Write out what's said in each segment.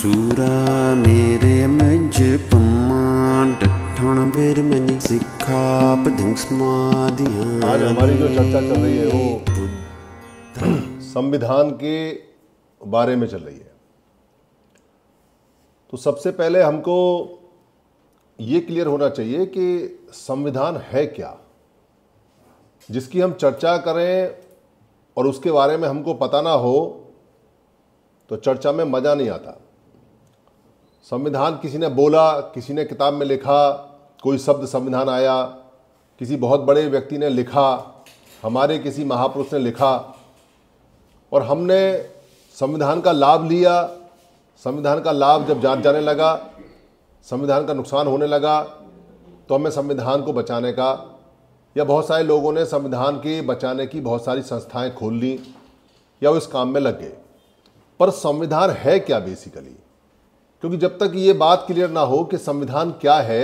सूरा मेरे ਮਜ पमान ਠਣ बेर मनि सिखा पदिंग ਸਮਾਧਿਆਂ आज हमारी जो चर्चा चल रही है वो संविधान के बारे में चल रही है तो सबसे पहले हमको ये क्लियर होना चाहिए कि संविधान है क्या जिसकी हम चर्चा करें और उसके बारे में हमको पता ना हो तो चर्चा में मज़ा नहीं आता संविधान किसी ने बोला किसी ने किताब में लिखा कोई शब्द संविधान आया किसी बहुत बड़े व्यक्ति ने लिखा हमारे किसी महापुरुष ने लिखा और हमने संविधान का लाभ लिया संविधान का लाभ जब जान जाने लगा संविधान का नुकसान होने लगा तो हमें संविधान को बचाने का या बहुत सारे लोगों ने संविधान के बचाने की बहुत सारी संस्थाएं खोल ली या वो इस काम में लग गए पर संविधान है क्या बेसिकली क्योंकि जब तक ये बात क्लियर ना हो कि संविधान क्या है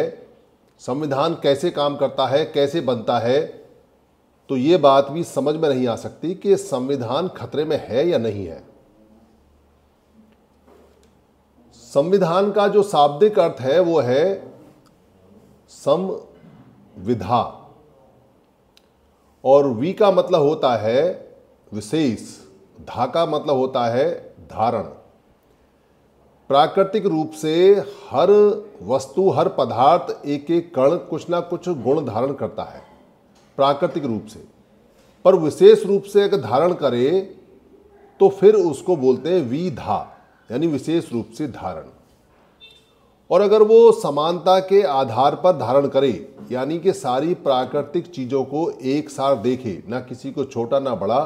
संविधान कैसे काम करता है कैसे बनता है तो ये बात भी समझ में नहीं आ सकती कि संविधान खतरे में है या नहीं है संविधान का जो शाब्दिक अर्थ है वो है संविधा और वी का मतलब होता है विशेष धा का मतलब होता है धारण प्राकृतिक रूप से हर वस्तु हर पदार्थ एक एक कण कुछ ना कुछ गुण धारण करता है प्राकृतिक रूप से पर विशेष रूप से अगर धारण करे तो फिर उसको बोलते हैं विधा यानी विशेष रूप से धारण और अगर वो समानता के आधार पर धारण करे यानी कि सारी प्राकृतिक चीज़ों को एक साथ देखे ना किसी को छोटा ना बड़ा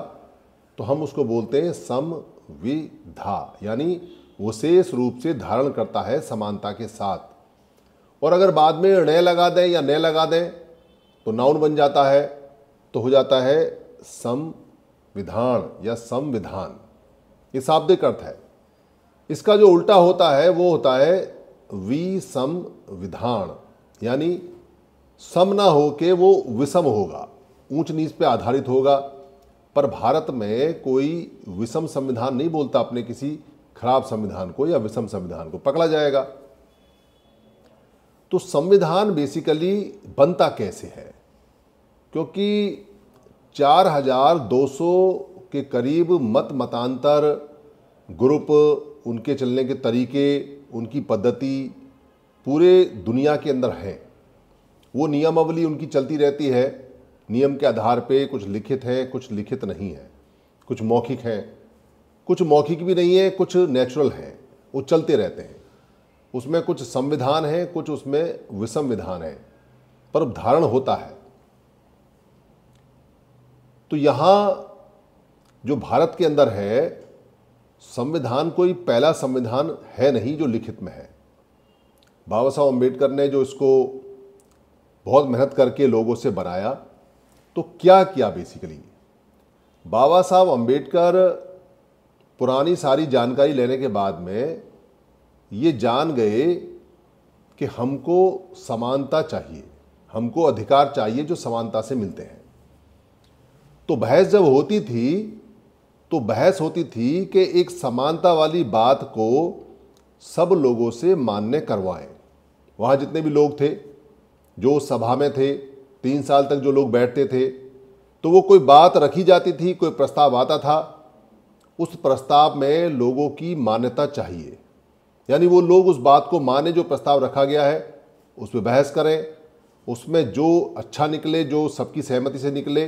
तो हम उसको बोलते हैं सम विधा यानी विशेष रूप से धारण करता है समानता के साथ और अगर बाद में ण लगा दें या न लगा दें तो नाउन बन जाता है तो हो जाता है संविधान या संविधान ये शाब्दिक अर्थ है इसका जो उल्टा होता है वो होता है वी सम विधान यानी सम ना हो के वो विषम होगा ऊंच नीच पे आधारित होगा पर भारत में कोई विषम संविधान नहीं बोलता अपने किसी खराब संविधान को या विषम संविधान को पकड़ा जाएगा तो संविधान बेसिकली बनता कैसे है क्योंकि 4,200 के करीब मत मतांतर ग्रुप उनके चलने के तरीके उनकी पद्धति पूरे दुनिया के अंदर है वो नियमावली उनकी चलती रहती है नियम के आधार पे कुछ लिखित है कुछ लिखित नहीं है कुछ मौखिक हैं कुछ मौखिक भी नहीं है कुछ नेचुरल हैं वो चलते रहते हैं उसमें कुछ संविधान है कुछ उसमें विषम विधान है पर धारण होता है तो यहाँ जो भारत के अंदर है संविधान कोई पहला संविधान है नहीं जो लिखित में है बाबा साहब अम्बेडकर ने जो इसको बहुत मेहनत करके लोगों से बनाया तो क्या किया बेसिकली बाबा साहब अम्बेडकर पुरानी सारी जानकारी लेने के बाद में ये जान गए कि हमको समानता चाहिए हमको अधिकार चाहिए जो समानता से मिलते हैं तो बहस जब होती थी तो बहस होती थी कि एक समानता वाली बात को सब लोगों से मान्य करवाएं वहाँ जितने भी लोग थे जो सभा में थे तीन साल तक जो लोग बैठते थे तो वो कोई बात रखी जाती थी कोई प्रस्ताव आता था उस प्रस्ताव में लोगों की मान्यता चाहिए यानी वो लोग उस बात को माने जो प्रस्ताव रखा गया है उस पर बहस करें उसमें जो अच्छा निकले जो सबकी सहमति से निकले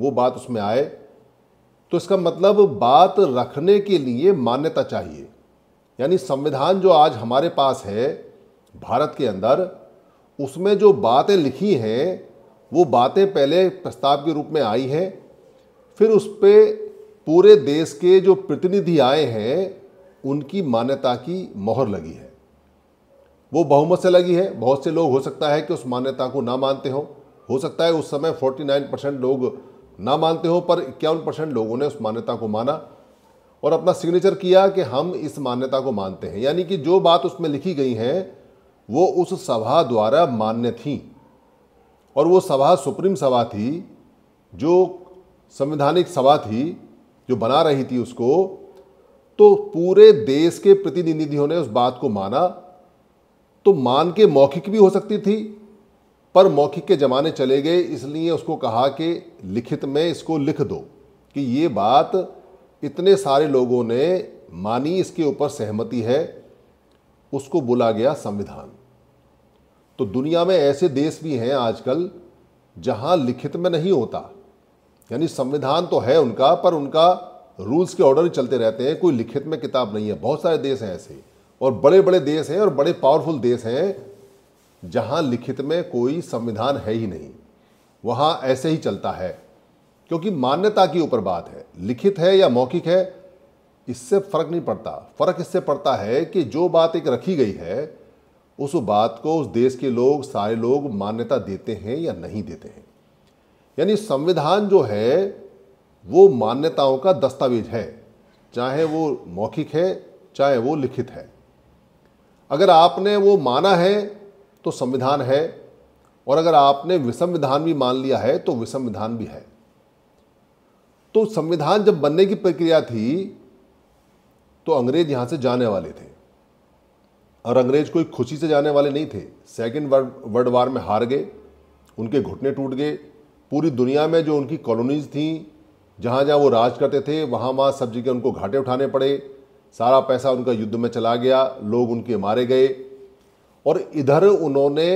वो बात उसमें आए तो इसका मतलब बात रखने के लिए मान्यता चाहिए यानी संविधान जो आज हमारे पास है भारत के अंदर उसमें जो बातें लिखी हैं वो बातें पहले प्रस्ताव के रूप में आई हैं फिर उस पर पूरे देश के जो प्रतिनिधि आए हैं उनकी मान्यता की मोहर लगी है वो बहुमत से लगी है बहुत से लोग हो सकता है कि उस मान्यता को ना मानते हो हो सकता है उस समय 49 परसेंट लोग ना मानते हो पर इक्यावन परसेंट लोगों ने उस मान्यता को माना और अपना सिग्नेचर किया कि हम इस मान्यता को मानते हैं यानी कि जो बात उसमें लिखी गई है वो उस सभा द्वारा मान्य थी और वो सभा सुप्रीम सभा थी जो संवैधानिक सभा थी जो बना रही थी उसको तो पूरे देश के प्रतिनिधियों ने उस बात को माना तो मान के मौखिक भी हो सकती थी पर मौखिक के ज़माने चले गए इसलिए उसको कहा कि लिखित में इसको लिख दो कि ये बात इतने सारे लोगों ने मानी इसके ऊपर सहमति है उसको बोला गया संविधान तो दुनिया में ऐसे देश भी हैं आजकल जहां लिखित में नहीं होता यानी संविधान तो है उनका पर उनका रूल्स के ऑर्डर ही चलते रहते हैं कोई लिखित में किताब नहीं है बहुत सारे देश हैं ऐसे और बड़े बड़े देश हैं और बड़े पावरफुल देश हैं जहाँ लिखित में कोई संविधान है ही नहीं वहाँ ऐसे ही चलता है क्योंकि मान्यता के ऊपर बात है लिखित है या मौखिक है इससे फर्क नहीं पड़ता फर्क इससे पड़ता है कि जो बात एक रखी गई है उस बात को उस देश के लोग सारे लोग मान्यता देते हैं या नहीं देते हैं यानी संविधान जो है वो मान्यताओं का दस्तावेज है चाहे वो मौखिक है चाहे वो लिखित है अगर आपने वो माना है तो संविधान है और अगर आपने विसंविधान भी मान लिया है तो विसंविधान भी है तो संविधान जब बनने की प्रक्रिया थी तो अंग्रेज यहां से जाने वाले थे और अंग्रेज कोई खुशी से जाने वाले नहीं थे सेकेंड वर्ल्ड वर्ल्ड वार में हार गए उनके घुटने टूट गए पूरी दुनिया में जो उनकी कॉलोनीज़ थी जहाँ जहाँ वो राज करते थे वहाँ वहाँ सब जगह उनको घाटे उठाने पड़े सारा पैसा उनका युद्ध में चला गया लोग उनके मारे गए और इधर उन्होंने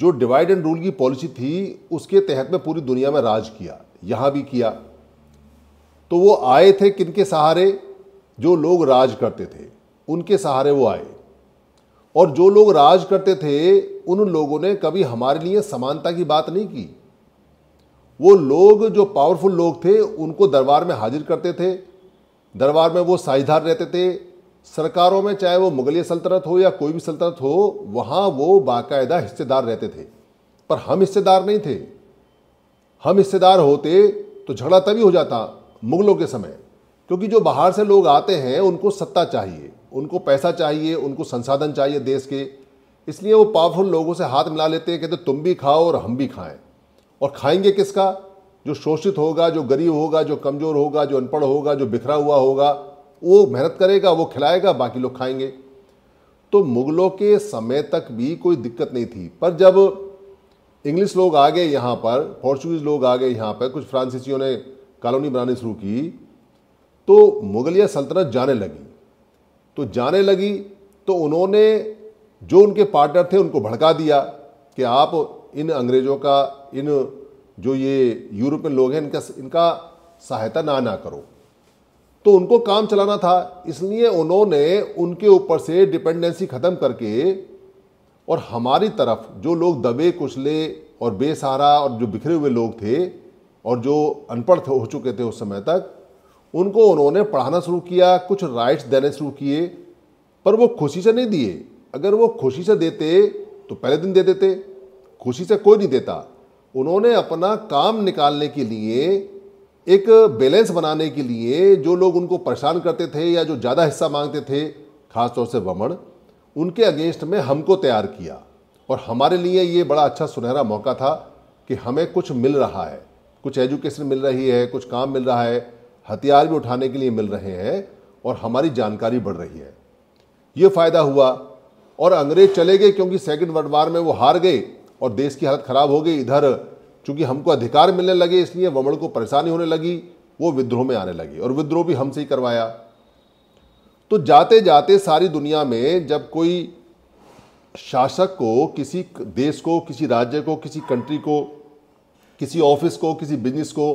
जो डिवाइड एंड रूल की पॉलिसी थी उसके तहत में पूरी दुनिया में राज किया यहाँ भी किया तो वो आए थे किन के सहारे जो लोग राज करते थे उनके सहारे वो आए और जो लोग राज करते थे उन लोगों ने कभी हमारे लिए समानता की बात नहीं की वो लोग जो पावरफुल लोग थे उनको दरबार में हाजिर करते थे दरबार में वो साझेदार रहते थे सरकारों में चाहे वो मुगलिय सल्तनत हो या कोई भी सल्तनत हो वहाँ वो बाकायदा हिस्सेदार रहते थे पर हम हिस्सेदार नहीं थे हम हिस्सेदार होते तो झगड़ा तभी हो जाता मुगलों के समय क्योंकि जो बाहर से लोग आते हैं उनको सत्ता चाहिए उनको पैसा चाहिए उनको संसाधन चाहिए देश के इसलिए वो पावरफुल लोगों से हाथ मिला लेते हैं कहते तो तुम भी खाओ और हम भी खाएं और खाएंगे किसका जो शोषित होगा जो गरीब होगा जो कमज़ोर होगा जो अनपढ़ होगा जो बिखरा हुआ होगा वो मेहनत करेगा वो खिलाएगा बाकी लोग खाएंगे तो मुग़लों के समय तक भी कोई दिक्कत नहीं थी पर जब इंग्लिश लोग आ गए यहाँ पर पोर्चुगीज़ लोग आ गए यहाँ पर कुछ फ्रांसीसियों ने कॉलोनी बनानी शुरू की तो मुगलिया सल्तनत जाने लगी तो जाने लगी तो उन्होंने जो उनके पार्टनर थे उनको भड़का दिया कि आप इन अंग्रेज़ों का इन जो ये यूरोपियन लोग हैं इनका इनका सहायता ना ना करो तो उनको काम चलाना था इसलिए उन्होंने उनके ऊपर से डिपेंडेंसी ख़त्म करके और हमारी तरफ जो लोग दबे कुचले और बेसहारा और जो बिखरे हुए लोग थे और जो अनपढ़ हो चुके थे उस समय तक उनको उन्होंने पढ़ाना शुरू किया कुछ राइट्स देने शुरू किए पर वो खुशी से नहीं दिए अगर वो खुशी से देते तो पहले दिन दे देते खुशी से कोई नहीं देता उन्होंने अपना काम निकालने के लिए एक बैलेंस बनाने के लिए जो लोग उनको परेशान करते थे या जो ज़्यादा हिस्सा मांगते थे खासतौर से वमण उनके अगेंस्ट में हमको तैयार किया और हमारे लिए ये बड़ा अच्छा सुनहरा मौका था कि हमें कुछ मिल रहा है कुछ एजुकेशन मिल रही है कुछ काम मिल रहा है हथियार भी उठाने के लिए मिल रहे हैं और हमारी जानकारी बढ़ रही है ये फ़ायदा हुआ और अंग्रेज़ चले गए क्योंकि सेकेंड वर्ल्ड वार में वो हार गए और देश की हालत ख़राब हो गई इधर चूँकि हमको अधिकार मिलने लगे इसलिए वमण को परेशानी होने लगी वो विद्रोह में आने लगी और विद्रोह भी हमसे ही करवाया तो जाते जाते सारी दुनिया में जब कोई शासक को किसी देश को किसी राज्य को किसी कंट्री को किसी ऑफिस को किसी बिजनेस को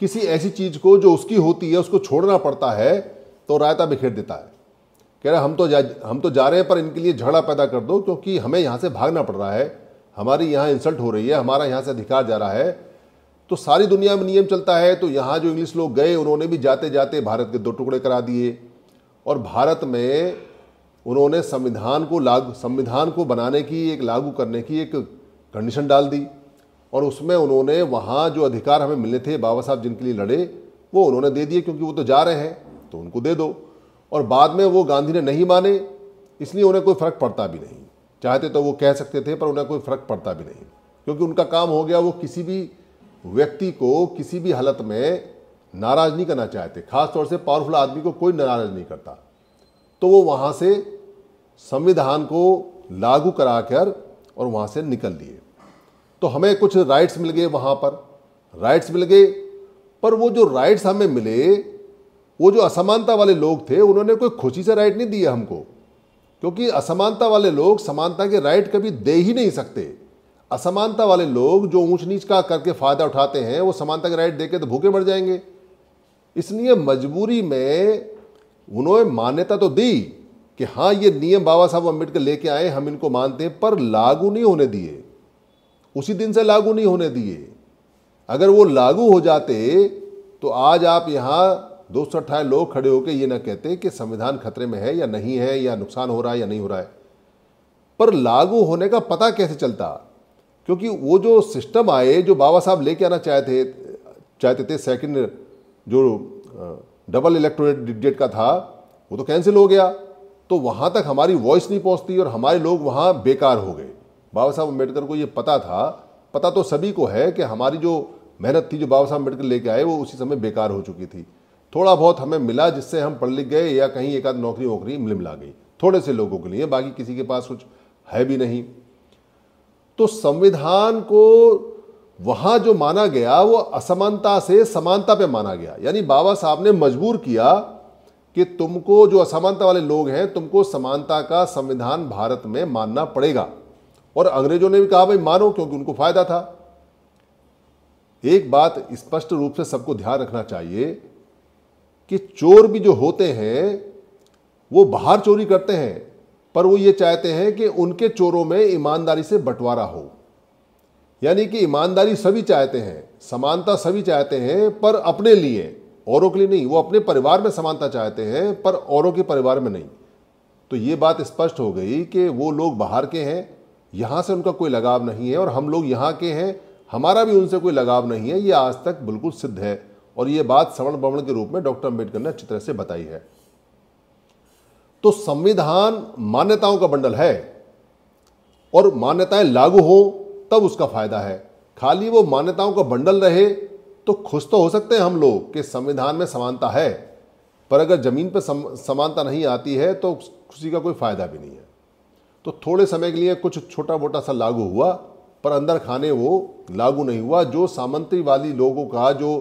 किसी ऐसी चीज़ को जो उसकी होती है उसको छोड़ना पड़ता है तो रायता बिखेर देता है कह रहा हम तो जा हम तो जा रहे हैं पर इनके लिए झगड़ा पैदा कर दो क्योंकि हमें यहाँ से भागना पड़ रहा है हमारी यहाँ इंसल्ट हो रही है हमारा यहाँ से अधिकार जा रहा है तो सारी दुनिया में नियम चलता है तो यहाँ जो इंग्लिश लोग गए उन्होंने भी जाते जाते भारत के दो टुकड़े करा दिए और भारत में उन्होंने संविधान को लागू संविधान को बनाने की एक लागू करने की एक कंडीशन डाल दी और उसमें उन्होंने वहाँ जो अधिकार हमें मिले थे बाबा साहब जिनके लिए लड़े वो उन्होंने दे दिए क्योंकि वो तो जा रहे हैं तो उनको दे दो और बाद में वो गांधी ने नहीं माने इसलिए उन्हें कोई फ़र्क पड़ता भी नहीं चाहते तो वो कह सकते थे पर उन्हें कोई फ़र्क पड़ता भी नहीं क्योंकि उनका काम हो गया वो किसी भी व्यक्ति को किसी भी हालत में नाराज़ नहीं करना चाहते खासतौर से पावरफुल आदमी को कोई नाराज़ नहीं करता तो वो वहाँ से संविधान को लागू करा कर और वहाँ से निकल लिए तो हमें कुछ राइट्स मिल गए वहाँ पर राइट्स मिल गए पर वो जो राइट्स हमें मिले वो जो असमानता वाले लोग थे उन्होंने कोई खुशी से राइट नहीं दिया हमको क्योंकि असमानता वाले लोग समानता के राइट कभी दे ही नहीं सकते असमानता वाले लोग जो ऊंच नीच का करके फ़ायदा उठाते हैं वो समानता के राइट देके तो भूखे मर जाएंगे इसलिए मजबूरी में उन्होंने मान्यता तो दी कि हाँ ये नियम बाबा साहब अम्बेडकर लेके आए हम इनको मानते हैं पर लागू नहीं होने दिए उसी दिन से लागू नहीं होने दिए अगर वो लागू हो जाते तो आज आप यहाँ दो सौ अट्ठारह लोग खड़े होकर ये ना कहते कि संविधान खतरे में है या नहीं है या नुकसान हो रहा है या नहीं हो रहा है पर लागू होने का पता कैसे चलता क्योंकि वो जो सिस्टम आए जो बाबा साहब लेके आना चाहते चाहते थे सेकंड जो डबल इलेक्ट्रोनेट डिडेट का था वो तो कैंसिल हो गया तो वहाँ तक हमारी वॉइस नहीं पहुँचती और हमारे लोग वहाँ बेकार हो गए बाबा साहब अम्बेडकर को ये पता था पता तो सभी को है कि हमारी जो मेहनत थी जो बाबा साहब अम्बेडकर लेके आए वो उसी समय बेकार हो चुकी थी थोड़ा बहुत हमें मिला जिससे हम पढ़ लिख गए या कहीं एक आध नौकरी वोकरी मिला गई थोड़े से लोगों के लिए बाकी किसी के पास कुछ है भी नहीं तो संविधान को वहां जो माना गया वो असमानता से समानता पे माना गया यानी बाबा साहब ने मजबूर किया कि तुमको जो असमानता वाले लोग हैं तुमको समानता का संविधान भारत में मानना पड़ेगा और अंग्रेजों ने भी कहा भाई मानो क्योंकि उनको फायदा था एक बात स्पष्ट रूप से सबको ध्यान रखना चाहिए कि चोर भी जो होते हैं वो बाहर चोरी करते हैं पर वो ये चाहते हैं कि उनके चोरों में ईमानदारी से बंटवारा हो यानी कि ईमानदारी सभी चाहते हैं समानता सभी चाहते हैं पर अपने लिए औरों के लिए नहीं वो अपने परिवार में समानता चाहते हैं पर औरों के परिवार में नहीं तो ये बात स्पष्ट हो गई कि वो लोग बाहर के हैं यहाँ से उनका कोई लगाव नहीं है और हम लोग यहाँ के हैं हमारा भी उनसे कोई लगाव नहीं है ये आज तक बिल्कुल सिद्ध है और ये बात श्रवण ब्राह्मण के रूप में डॉक्टर अम्बेडकर ने अच्छी तरह से बताई है तो संविधान मान्यताओं का बंडल है और मान्यताएं लागू हो तब उसका फायदा है खाली वो मान्यताओं का बंडल रहे तो खुश तो हो सकते हैं हम लोग कि संविधान में समानता है पर अगर ज़मीन पर समानता नहीं आती है तो खुशी का कोई फ़ायदा भी नहीं है तो थोड़े समय के लिए कुछ छोटा मोटा सा लागू हुआ पर अंदर खाने वो लागू नहीं हुआ जो सामंत्री वाली लोगों का जो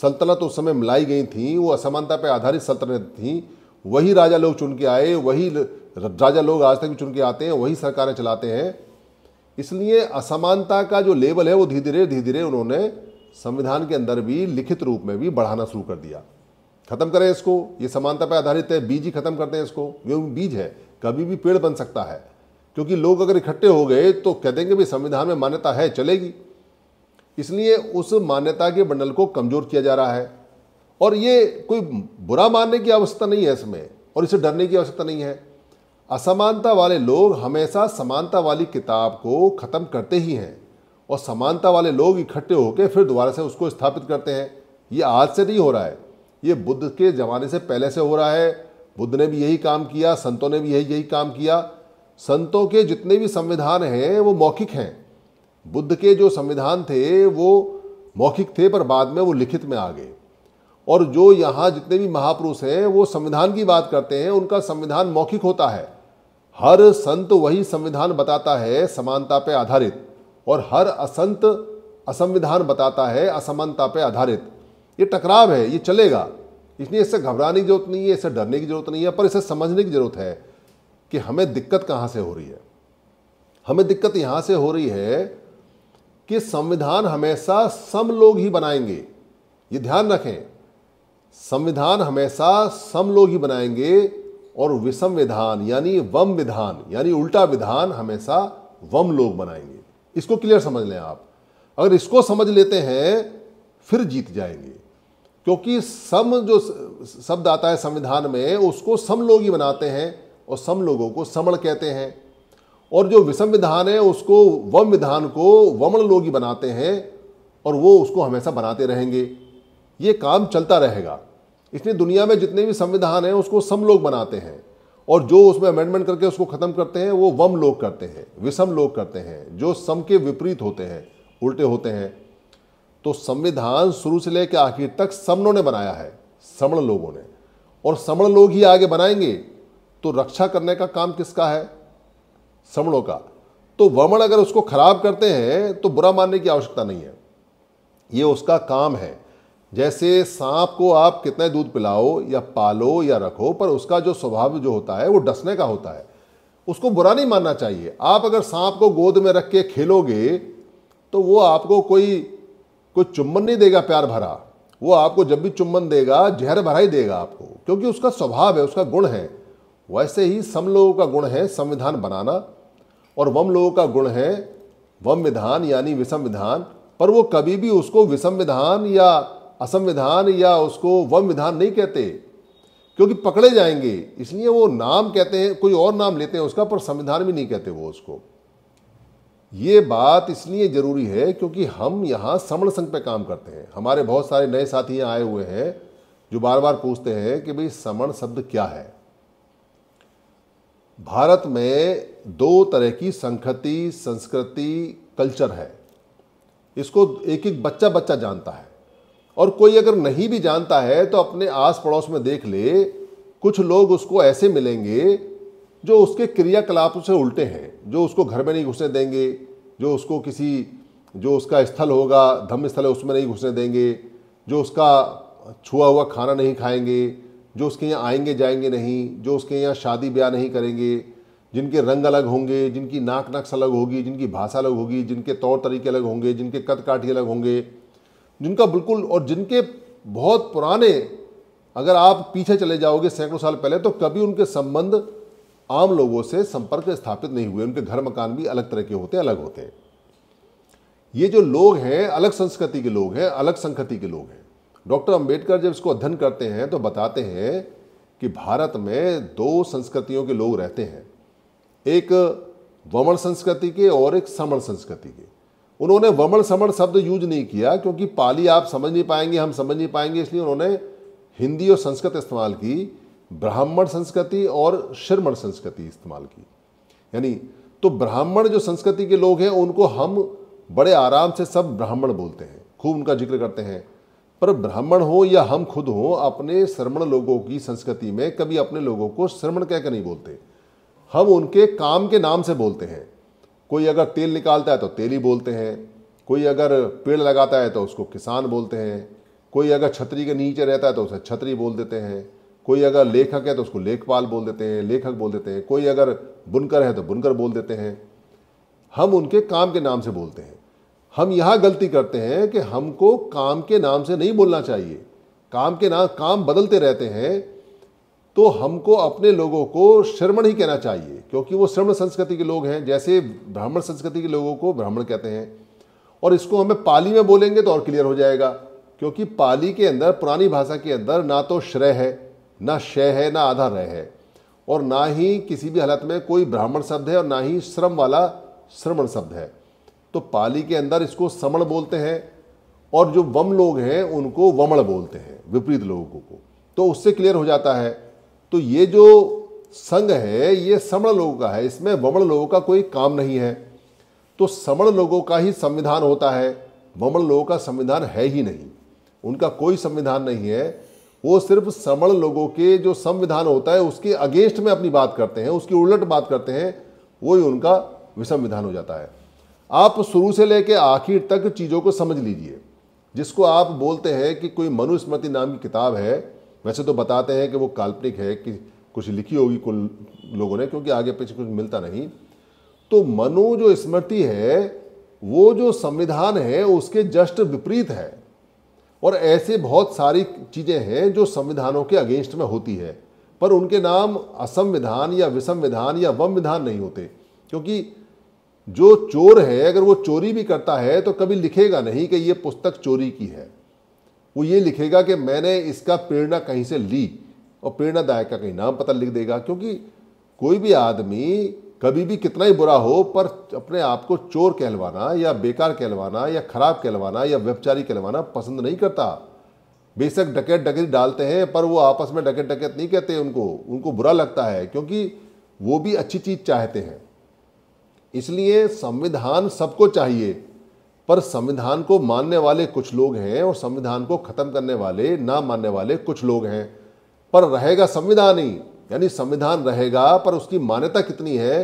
सल्तनत तो उस समय मिलाई गई थी वो असमानता पर आधारित सल्तनत थी वही राजा लोग चुन के आए वही राजा लोग आज तक भी चुन के आते हैं वही सरकारें चलाते हैं इसलिए असमानता का जो लेवल है वो धीरे धीरे धीरे धीरे उन्होंने संविधान के अंदर भी लिखित रूप में भी बढ़ाना शुरू कर दिया खत्म करें इसको ये समानता पर आधारित है बीज ही खत्म करते हैं इसको क्योंकि बीज है कभी भी पेड़ बन सकता है क्योंकि लोग अगर इकट्ठे हो गए तो कह देंगे भाई संविधान में मान्यता है चलेगी इसलिए उस मान्यता के बंडल को कमज़ोर किया जा रहा है और ये कोई बुरा मानने की आवश्यकता नहीं है इसमें और इसे डरने की आवश्यकता नहीं है असमानता वाले लोग हमेशा समानता वाली किताब को ख़त्म करते ही हैं और समानता वाले लोग इकट्ठे होकर फिर दोबारा से उसको स्थापित करते हैं ये आज से नहीं हो रहा है ये बुद्ध के ज़माने से पहले से हो रहा है बुद्ध ने भी यही काम किया संतों ने भी यही यही काम किया संतों के जितने भी संविधान हैं वो मौखिक हैं बुद्ध के जो संविधान थे वो मौखिक थे पर बाद में वो लिखित में आ गए और जो यहाँ जितने भी महापुरुष हैं वो संविधान की बात करते हैं उनका संविधान मौखिक होता है हर संत वही संविधान बताता है समानता पे आधारित और हर असंत असंविधान बताता है असमानता पे आधारित ये टकराव है ये चलेगा इसलिए इससे घबराने की जरूरत नहीं है इससे डरने की जरूरत नहीं है पर इसे समझने की जरूरत है कि हमें दिक्कत कहाँ से हो रही है हमें दिक्कत यहाँ से हो रही है कि संविधान हमेशा सम लोग ही बनाएंगे ये ध्यान रखें संविधान हमेशा सम लोग ही बनाएंगे और विषम विधान यानी वम विधान यानी उल्टा विधान हमेशा वम लोग बनाएंगे इसको क्लियर समझ लें आप अगर इसको समझ लेते हैं फिर जीत जाएंगे क्योंकि सम जो शब्द आता है संविधान में उसको सम लोग ही बनाते हैं और सम लोगों को समण कहते हैं और जो विषम विधान है उसको वम विधान को वमण ही बनाते हैं और वो उसको हमेशा बनाते रहेंगे ये काम चलता रहेगा इसलिए दुनिया में जितने भी संविधान हैं उसको सम लोग बनाते हैं और जो उसमें अमेंडमेंट करके उसको ख़त्म करते हैं वो वम लोग करते हैं विषम लोग करते हैं जो सम के विपरीत होते हैं उल्टे होते हैं तो संविधान शुरू से लेकर आखिर तक समनों ने बनाया है समण लोगों ने और समण लोग ही आगे बनाएंगे तो रक्षा करने का काम किसका है समणों का तो वमण अगर उसको खराब करते हैं तो बुरा मानने की आवश्यकता नहीं है ये उसका काम है जैसे सांप को आप कितने दूध पिलाओ या पालो या रखो पर उसका जो स्वभाव जो होता है वो डसने का होता है उसको बुरा नहीं मानना चाहिए आप अगर सांप को गोद में रख के खेलोगे तो वो आपको कोई कोई चुम्बन नहीं देगा प्यार भरा वो आपको जब भी चुम्बन देगा जहर भरा ही देगा आपको क्योंकि उसका स्वभाव है उसका गुण है वैसे ही सम लोगों का गुण है संविधान बनाना और वम लोगों का गुण है वम विधान यानी विषम विधान पर वो कभी भी उसको विषम विधान या असम विधान या उसको वम विधान नहीं कहते क्योंकि पकड़े जाएंगे इसलिए वो नाम कहते हैं कोई और नाम लेते हैं उसका पर संविधान भी नहीं कहते वो उसको ये बात इसलिए ज़रूरी है क्योंकि हम यहाँ समण संघ पे काम करते हैं हमारे बहुत सारे नए साथी आए हुए हैं जो बार बार पूछते हैं कि भाई समण शब्द क्या है भारत में दो तरह की संखति संस्कृति कल्चर है इसको एक एक बच्चा बच्चा जानता है और कोई अगर नहीं भी जानता है तो अपने आस पड़ोस में देख ले कुछ लोग उसको ऐसे मिलेंगे जो उसके क्रियाकलाप से उल्टे हैं जो उसको घर में नहीं घुसने देंगे जो उसको किसी जो उसका स्थल होगा धम्म स्थल है उसमें नहीं घुसने देंगे जो उसका छुआ हुआ खाना नहीं खाएंगे जो उसके यहाँ आएंगे जाएंगे नहीं जो उसके यहाँ शादी ब्याह नहीं करेंगे जिनके रंग अलग होंगे जिनकी नाक नक्स अलग होगी जिनकी भाषा अलग होगी जिनके तौर तरीके अलग होंगे जिनके कद काठी अलग होंगे जिनका बिल्कुल और जिनके बहुत पुराने अगर आप पीछे चले जाओगे सैकड़ों साल पहले तो कभी उनके संबंध आम लोगों से संपर्क स्थापित नहीं हुए उनके घर मकान भी अलग तरह के होते अलग होते हैं ये जो लोग हैं अलग संस्कृति के लोग हैं अलग संस्कृति के लोग हैं डॉक्टर अंबेडकर जब इसको अध्ययन करते हैं तो बताते हैं कि भारत में दो संस्कृतियों के लोग रहते हैं एक वमण संस्कृति के और एक समण संस्कृति के उन्होंने वमण समण शब्द यूज नहीं किया क्योंकि पाली आप समझ नहीं पाएंगे हम समझ नहीं पाएंगे इसलिए उन्होंने हिंदी और संस्कृत इस्तेमाल की ब्राह्मण संस्कृति और शिरमण संस्कृति इस्तेमाल की यानी तो ब्राह्मण जो संस्कृति के लोग हैं उनको हम बड़े आराम से सब ब्राह्मण बोलते हैं खूब उनका जिक्र करते हैं पर ब्राह्मण हो या हम खुद हो अपने श्रमण लोगों की संस्कृति में कभी अपने लोगों को श्रमण कहकर नहीं बोलते हम उनके काम के नाम से बोलते हैं कोई अगर तेल निकालता है तो तेल ही बोलते हैं कोई अगर पेड़ लगाता है तो उसको किसान बोलते हैं कोई अगर छतरी के नीचे रहता है तो उसे छतरी बोल देते हैं कोई अगर लेखक है तो उसको लेखपाल बोल देते हैं लेखक बोल देते हैं कोई अगर बुनकर है तो बुनकर बोल देते हैं हम उनके काम के नाम से बोलते हैं हम यहाँ गलती करते हैं कि हमको काम के नाम से नहीं बोलना चाहिए काम के नाम काम बदलते रहते हैं तो हमको अपने लोगों को श्रमण ही कहना चाहिए क्योंकि वो श्रमण संस्कृति के लोग हैं जैसे ब्राह्मण संस्कृति के लोगों को ब्राह्मण कहते हैं और इसको हमें पाली में बोलेंगे तो और क्लियर हो जाएगा क्योंकि पाली के अंदर पुरानी भाषा के अंदर ना तो श्रय है ना शय है ना आधा रह है और ना ही किसी भी हालत में कोई ब्राह्मण शब्द है और ना ही श्रम वाला श्रमण शब्द है तो पाली के अंदर इसको समण बोलते हैं और जो वम लोग हैं उनको वमण बोलते हैं विपरीत लोगों को तो उससे क्लियर हो जाता है तो ये जो संघ है ये समण लोगों का है इसमें वमण लोगों का कोई काम नहीं है तो समण लोगों का ही संविधान होता है वमण लोगों का संविधान है ही नहीं उनका कोई संविधान नहीं है वो सिर्फ समण लोगों के जो संविधान होता है उसके अगेंस्ट में अपनी बात करते हैं उसकी उलट बात करते हैं वो ही उनका विसंविधान हो जाता है आप शुरू से लेकर आखिर तक चीज़ों को समझ लीजिए जिसको आप बोलते हैं कि कोई मनुस्मृति नाम की किताब है वैसे तो बताते हैं कि वो काल्पनिक है कि कुछ लिखी होगी कुल लोगों ने क्योंकि आगे पीछे कुछ मिलता नहीं तो मनु जो स्मृति है वो जो संविधान है उसके जस्ट विपरीत है और ऐसे बहुत सारी चीज़ें हैं जो संविधानों के अगेंस्ट में होती है पर उनके नाम असंविधान या विसंविधान या वम विधान नहीं होते क्योंकि जो चोर है अगर वो चोरी भी करता है तो कभी लिखेगा नहीं कि ये पुस्तक चोरी की है वो ये लिखेगा कि मैंने इसका प्रेरणा कहीं से ली और प्रेरणादायक का कहीं नाम पता लिख देगा क्योंकि कोई भी आदमी कभी भी कितना ही बुरा हो पर अपने आप को चोर कहलवाना या बेकार कहलवाना या खराब कहलवाना या व्यापचारी कहलवाना पसंद नहीं करता बेशक डकैत डकैत डालते हैं पर वो आपस में डकैत डकैत नहीं कहते उनको उनको बुरा लगता है क्योंकि वो भी अच्छी चीज़ चाहते हैं इसलिए संविधान सबको चाहिए पर संविधान को मानने वाले कुछ लोग हैं और संविधान को ख़त्म करने वाले ना मानने वाले कुछ लोग हैं पर रहेगा संविधान ही यानी संविधान रहेगा पर उसकी मान्यता कितनी है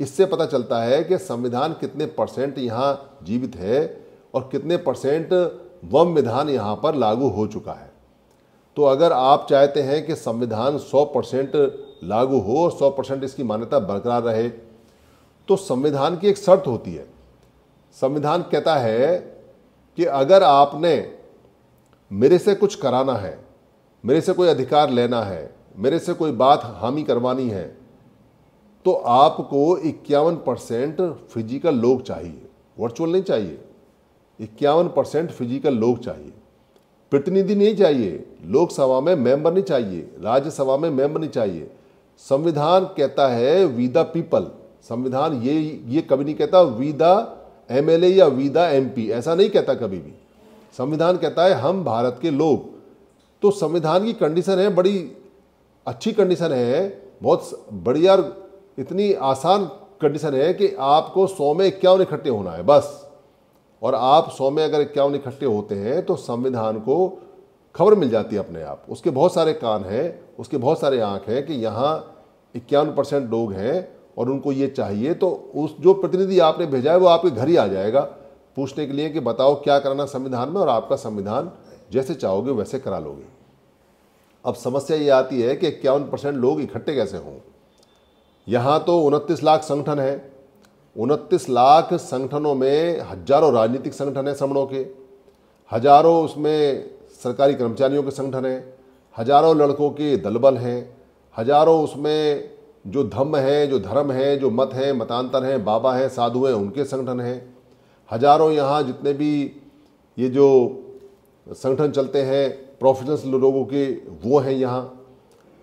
इससे पता चलता है कि संविधान कितने परसेंट यहाँ जीवित है और कितने परसेंट वम विधान यहाँ पर लागू हो चुका है तो अगर आप चाहते हैं कि संविधान 100 परसेंट लागू हो और 100 परसेंट इसकी मान्यता बरकरार रहे तो संविधान की एक शर्त होती है संविधान कहता है कि अगर आपने मेरे से कुछ कराना है मेरे से कोई अधिकार लेना है मेरे से कोई बात हामी करवानी है तो आपको इक्यावन परसेंट फिजिकल लोग चाहिए वर्चुअल नहीं चाहिए इक्यावन परसेंट फिजिकल लोग चाहिए प्रतिनिधि नहीं चाहिए लोकसभा में मेंबर नहीं चाहिए राज्यसभा में मेंबर नहीं चाहिए संविधान कहता है वी द पीपल संविधान ये ये कभी नहीं कहता विदा एम या विदा एम ऐसा नहीं कहता कभी भी संविधान कहता है हम भारत के लोग तो संविधान की कंडीशन है बड़ी अच्छी कंडीशन है बहुत बढ़िया इतनी आसान कंडीशन है कि आपको सौ में इक्यावन इकट्ठे होना है बस और आप सौ में अगर इक्यावन इकट्ठे होते हैं तो संविधान को खबर मिल जाती है अपने आप उसके बहुत सारे कान हैं उसके बहुत सारे आँख हैं कि यहाँ इक्यावन परसेंट लोग हैं और उनको ये चाहिए तो उस जो प्रतिनिधि आपने भेजा है वो आपके घर ही आ जाएगा पूछने के लिए कि बताओ क्या कराना संविधान में और आपका संविधान जैसे चाहोगे वैसे करा लोगे अब समस्या ये आती है कि इक्यावन परसेंट लोग इकट्ठे कैसे हों यहाँ तो उनतीस लाख संगठन हैं उनतीस लाख संगठनों में हजारों राजनीतिक संगठन हैं समणों के हजारों उसमें सरकारी कर्मचारियों के संगठन हैं हजारों लड़कों के दलबल हैं हजारों उसमें जो धम्म हैं जो धर्म हैं जो मत हैं मतांतर हैं बाबा हैं साधु हैं उनके संगठन हैं हजारों यहाँ जितने भी ये जो संगठन चलते हैं प्रोफेशनल लोगों के वो हैं यहाँ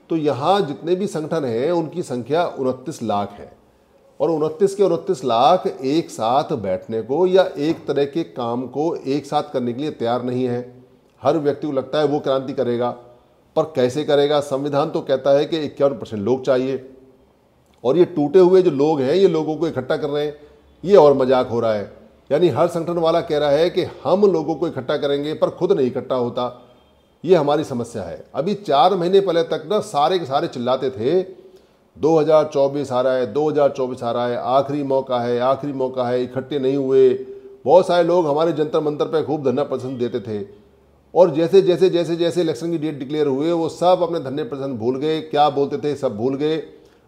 तो यहाँ जितने भी संगठन हैं उनकी संख्या उनतीस लाख है और उनतीस के उनतीस लाख एक साथ बैठने को या एक तरह के काम को एक साथ करने के लिए तैयार नहीं है हर व्यक्ति को लगता है वो क्रांति करेगा पर कैसे करेगा संविधान तो कहता है कि इक्यावन परसेंट लोग चाहिए और ये टूटे हुए जो लोग हैं ये लोगों को इकट्ठा कर रहे हैं ये और मजाक हो रहा है यानी हर संगठन वाला कह रहा है कि हम लोगों को इकट्ठा करेंगे पर खुद नहीं इकट्ठा होता ये हमारी समस्या है अभी चार महीने पहले तक ना सारे के सारे चिल्लाते थे 2024 आ रहा है 2024 आ रहा है आखिरी मौका है आखिरी मौका है इकट्ठे नहीं हुए बहुत सारे लोग हमारे जंतर मंतर पर खूब धरना प्रदर्शन देते थे और जैसे जैसे जैसे जैसे इलेक्शन की डेट डिक्लेयर हुए वो सब अपने धरने प्रदर्शन भूल गए क्या बोलते थे सब भूल गए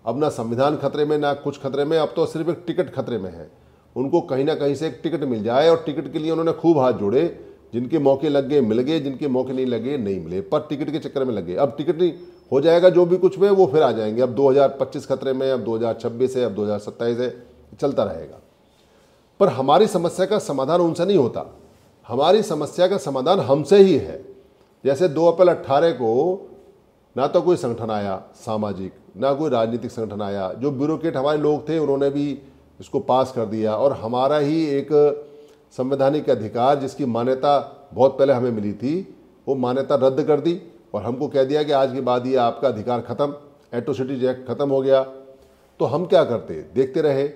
अब ना संविधान खतरे में ना कुछ खतरे में अब तो सिर्फ एक टिकट खतरे में है उनको कहीं ना कहीं से एक टिकट मिल जाए और टिकट के लिए उन्होंने खूब हाथ जोड़े जिनके मौके लग गए मिल गए जिनके मौके नहीं लगे नहीं मिले पर टिकट के चक्कर में लग गए अब टिकट नहीं हो जाएगा जो भी कुछ में वो फिर आ जाएंगे अब 2025 खतरे में अब 2026 है अब 2027 है चलता रहेगा पर हमारी समस्या का समाधान उनसे नहीं होता हमारी समस्या का समाधान हमसे ही है जैसे दो अप्रैल अट्ठारह को ना तो कोई संगठन आया सामाजिक ना कोई राजनीतिक संगठन आया जो ब्यूरोक्रेट हमारे लोग थे उन्होंने भी इसको पास कर दिया और हमारा ही एक संवैधानिक अधिकार जिसकी मान्यता बहुत पहले हमें मिली थी वो मान्यता रद्द कर दी और हमको कह दिया कि आज के बाद ये आपका अधिकार ख़त्म एट्रोसिटीज एक्ट ख़त्म हो गया तो हम क्या करते देखते रहे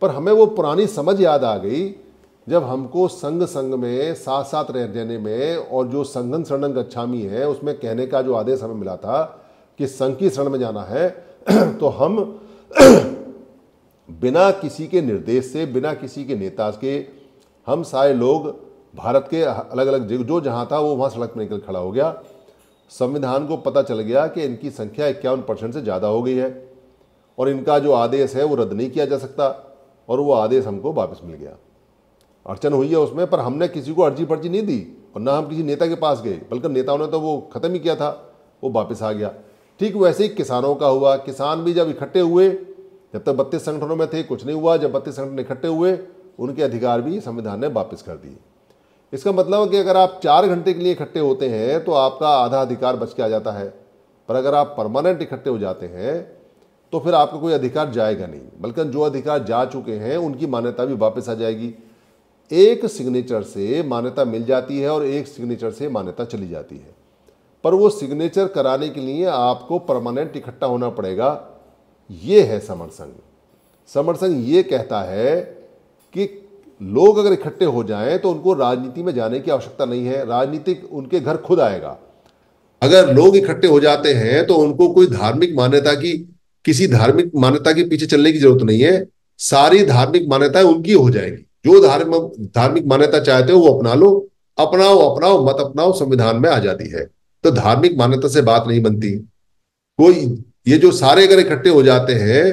पर हमें वो पुरानी समझ याद आ गई जब हमको संग संग में साथ साथ रह जाने में और जो संगन शरणं गच्छामी है उसमें कहने का जो आदेश हमें मिला था कि संघ की शरण में जाना है तो हम बिना किसी के निर्देश से बिना किसी के नेता के हम सारे लोग भारत के अलग अलग जगह जो जहाँ था वो वहाँ सड़क पर निकल खड़ा हो गया संविधान को पता चल गया कि इनकी संख्या इक्यावन परसेंट से ज़्यादा हो गई है और इनका जो आदेश है वो रद्द नहीं किया जा सकता और वो आदेश हमको वापस मिल गया अड़चन हुई है उसमें पर हमने किसी को अर्जी पर्ची नहीं दी और ना हम किसी नेता के पास गए बल्कि नेताओं ने तो वो ख़त्म ही किया था वो वापस आ गया ठीक वैसे ही किसानों का हुआ किसान भी जब इकट्ठे हुए जब तक बत्तीस संगठनों में थे कुछ नहीं हुआ जब बत्तीस संगठन इकट्ठे हुए उनके अधिकार भी संविधान ने वापस कर दिए इसका मतलब है कि अगर आप चार घंटे के लिए इकट्ठे होते हैं तो आपका आधा अधिकार बच के आ जाता है पर अगर आप परमानेंट इकट्ठे हो जाते हैं तो फिर आपका कोई अधिकार जाएगा नहीं बल्कि जो अधिकार जा चुके हैं उनकी मान्यता भी वापस आ जाएगी एक सिग्नेचर से मान्यता मिल जाती है और एक सिग्नेचर से मान्यता चली जाती है पर वो सिग्नेचर कराने के लिए आपको परमानेंट इकट्ठा होना पड़ेगा ये है समरसंघ समरसंघ ये कहता है कि लोग अगर इकट्ठे हो जाएं तो उनको राजनीति में जाने की आवश्यकता नहीं है राजनीतिक उनके घर खुद आएगा अगर लोग इकट्ठे हो जाते हैं तो उनको कोई धार्मिक मान्यता की किसी धार्मिक मान्यता के पीछे चलने की जरूरत नहीं है सारी धार्मिक मान्यताएं उनकी हो जाएंगी जो धार्म धार्मिक मान्यता चाहते हो वो अपना लो अपनाओ अपनाओ मत अपनाओ संविधान में आ जाती है तो धार्मिक मान्यता से बात नहीं बनती कोई ये जो सारे अगर इकट्ठे हो जाते हैं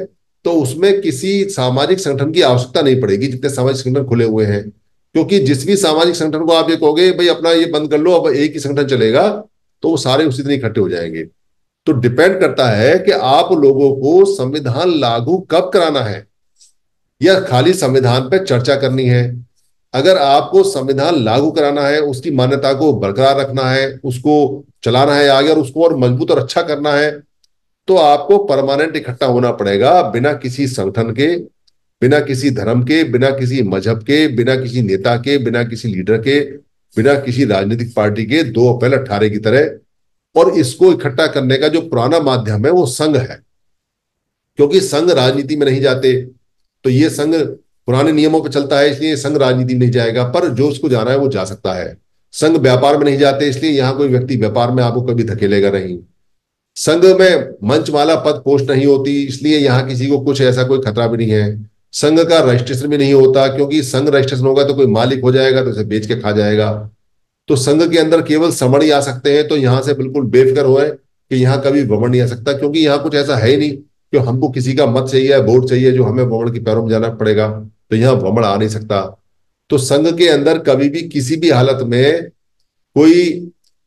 तो उसमें किसी सामाजिक संगठन की आवश्यकता नहीं पड़ेगी जितने सामाजिक संगठन खुले हुए हैं क्योंकि जिस भी सामाजिक संगठन को आप ये कहोगे भाई अपना ये बंद कर लो अब एक ही संगठन चलेगा तो वो सारे उसी दिन इकट्ठे हो जाएंगे तो डिपेंड करता है कि आप लोगों को संविधान लागू कब कराना है या खाली संविधान पर चर्चा करनी है अगर आपको संविधान लागू कराना है उसकी मान्यता को बरकरार रखना है उसको चलाना है आगे और उसको और मजबूत और अच्छा करना है तो आपको परमानेंट इकट्ठा होना पड़ेगा बिना किसी संगठन के बिना किसी धर्म के बिना किसी मजहब के बिना किसी नेता के बिना किसी लीडर के बिना किसी राजनीतिक पार्टी के दो अप्रैल अट्ठारह की तरह और इसको इकट्ठा करने का जो पुराना माध्यम है वो संघ है क्योंकि संघ राजनीति में नहीं जाते तो ये संघ पुराने नियमों पर चलता है इसलिए संघ राजनीति में नहीं जाएगा पर जो उसको जाना है वो जा सकता है संघ व्यापार में नहीं जाते इसलिए यहां कोई व्यक्ति व्यापार में आपको कभी धकेलेगा नहीं संघ में मंच वाला पद पोस्ट नहीं होती इसलिए यहाँ किसी को कुछ ऐसा कोई खतरा भी नहीं है संघ का रजिस्ट्रेशन भी नहीं होता क्योंकि संघ रजिस्ट्रेशन होगा तो कोई मालिक हो जाएगा तो उसे बेच के खा जाएगा तो संघ के अंदर केवल समण ही आ सकते हैं तो यहां से बिल्कुल बेफिक्र हो कि यहाँ कभी भ्रमण नहीं आ सकता क्योंकि यहाँ कुछ ऐसा है ही नहीं कि हमको किसी का मत चाहिए वोट चाहिए जो हमें वमण के पैरों में जाना पड़ेगा तो यहाँ वमण आ नहीं सकता तो संघ के अंदर कभी भी किसी भी हालत में कोई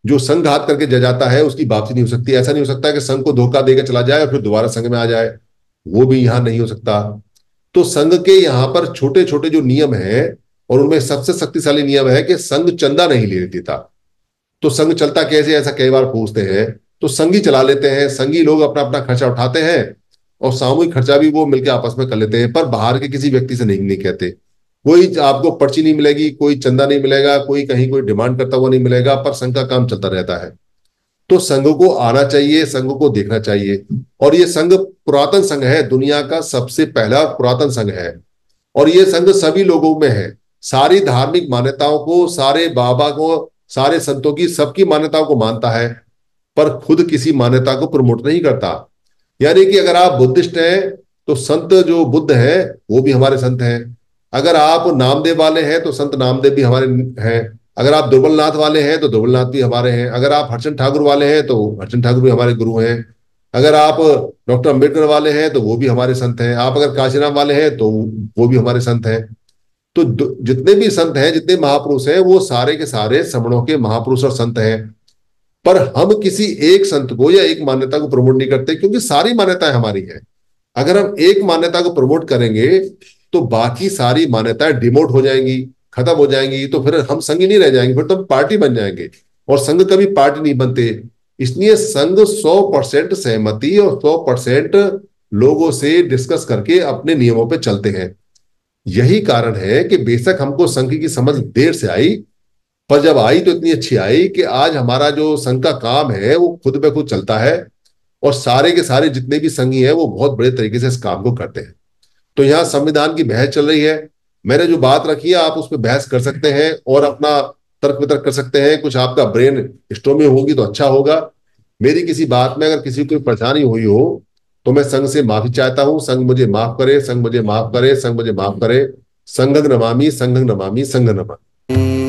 जो संघ हाथ करके जा जाता है उसकी वापसी नहीं हो सकती ऐसा नहीं हो सकता कि संघ को धोखा देकर चला जाए और फिर दोबारा संघ में आ जाए वो भी यहां नहीं हो सकता तो संघ के यहां पर छोटे छोटे जो नियम है और उनमें सबसे शक्तिशाली नियम है कि संघ चंदा नहीं ले देता तो संघ चलता कैसे ऐसा कई बार पूछते हैं तो संघी चला लेते हैं संघी लोग अपना अपना खर्चा उठाते हैं और सामूहिक खर्चा भी वो मिलकर आपस में कर लेते हैं पर बाहर के किसी व्यक्ति से नहीं नहीं कहते कोई आपको पर्ची नहीं मिलेगी कोई चंदा नहीं मिलेगा कोई कहीं कोई डिमांड करता हुआ नहीं मिलेगा पर संघ का काम चलता रहता है तो संघ को आना चाहिए संघ को देखना चाहिए और ये संघ पुरातन संघ है दुनिया का सबसे पहला पुरातन संघ है और ये संघ सभी लोगों में है सारी धार्मिक मान्यताओं को सारे बाबा को सारे संतों की सबकी मान्यताओं को मानता है पर खुद किसी मान्यता को प्रमोट नहीं करता यानी कि अगर आप बुद्धिस्ट हैं तो संत जो बुद्ध हैं वो भी हमारे संत हैं अगर आप नामदेव वाले हैं तो संत नामदेव भी हमारे हैं अगर आप दुर्बलनाथ वाले हैं तो दुर्बलनाथ भी हमारे हैं अगर आप हरचंद ठाकुर वाले हैं तो हरचंद ठाकुर भी हमारे गुरु हैं अगर आप डॉक्टर अम्बेडकर वाले हैं तो वो भी हमारे संत हैं आप अगर काशीराम वाले हैं तो वो भी हमारे संत हैं तो जितने भी संत हैं जितने महापुरुष हैं वो सारे के सारे समणों के महापुरुष और संत हैं पर हम किसी एक संत को या एक मान्यता को प्रमोट नहीं करते क्योंकि सारी मान्यताएं हमारी हैं अगर हम एक मान्यता को प्रमोट करेंगे तो बाकी सारी मान्यताएं डिमोट हो जाएंगी खत्म हो जाएंगी तो फिर हम संघ नहीं रह जाएंगे फिर तो हम पार्टी बन जाएंगे और संघ कभी पार्टी नहीं बनते इसलिए संघ सौ परसेंट सहमति और सौ परसेंट लोगों से डिस्कस करके अपने नियमों पर चलते हैं यही कारण है कि बेशक हमको संघ की समझ देर से आई पर जब आई तो इतनी अच्छी आई कि आज हमारा जो संघ का काम है वो खुद ब खुद चलता है और सारे के सारे जितने भी संघी हैं वो बहुत बड़े तरीके से इस काम को करते हैं तो यहाँ संविधान की बहस चल रही है मैंने जो बात रखी है आप उस पर बहस कर सकते हैं और अपना तर्क वितर्क कर सकते हैं कुछ आपका ब्रेन स्टोमी होगी तो अच्छा होगा मेरी किसी बात में अगर किसी को परेशानी हुई हो तो मैं संघ से माफी चाहता हूँ संघ मुझे माफ करे संघ मुझे माफ करे संघ मुझे माफ करे संघ नमामी संघ नमामी संघ नमामी